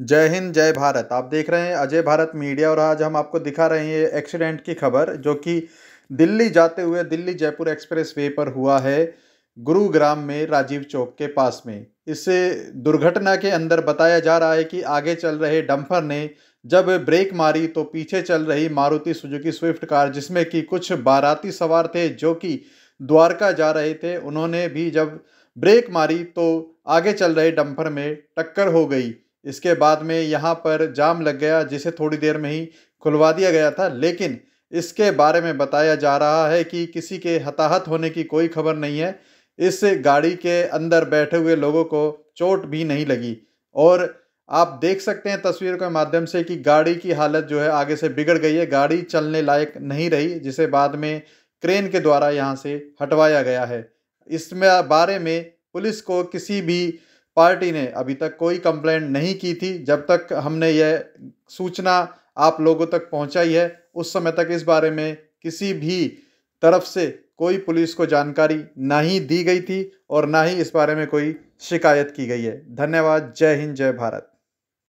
जय हिंद जय भारत आप देख रहे हैं अजय भारत मीडिया और आज हम आपको दिखा रहे हैं एक्सीडेंट की खबर जो कि दिल्ली जाते हुए दिल्ली जयपुर एक्सप्रेस वे पर हुआ है गुरुग्राम में राजीव चौक के पास में इस दुर्घटना के अंदर बताया जा रहा है कि आगे चल रहे डंपर ने जब ब्रेक मारी तो पीछे चल रही मारुति सुजुकी स्विफ्ट कार जिसमें कि कुछ बाराती सवार थे जो कि द्वारका जा रहे थे उन्होंने भी जब ब्रेक मारी तो आगे चल रहे डंपर में टक्कर हो गई इसके बाद में यहाँ पर जाम लग गया जिसे थोड़ी देर में ही खुलवा दिया गया था लेकिन इसके बारे में बताया जा रहा है कि किसी के हताहत होने की कोई खबर नहीं है इस गाड़ी के अंदर बैठे हुए लोगों को चोट भी नहीं लगी और आप देख सकते हैं तस्वीर के माध्यम से कि गाड़ी की हालत जो है आगे से बिगड़ गई है गाड़ी चलने लायक नहीं रही जिसे बाद में क्रेन के द्वारा यहाँ से हटवाया गया है इसमें बारे में पुलिस को किसी भी पार्टी ने अभी तक कोई कंप्लेंट नहीं की थी जब तक हमने यह सूचना आप लोगों तक पहुंचाई है उस समय तक इस बारे में किसी भी तरफ से कोई पुलिस को जानकारी ना ही दी गई थी और ना ही इस बारे में कोई शिकायत की गई है धन्यवाद जय हिंद जय भारत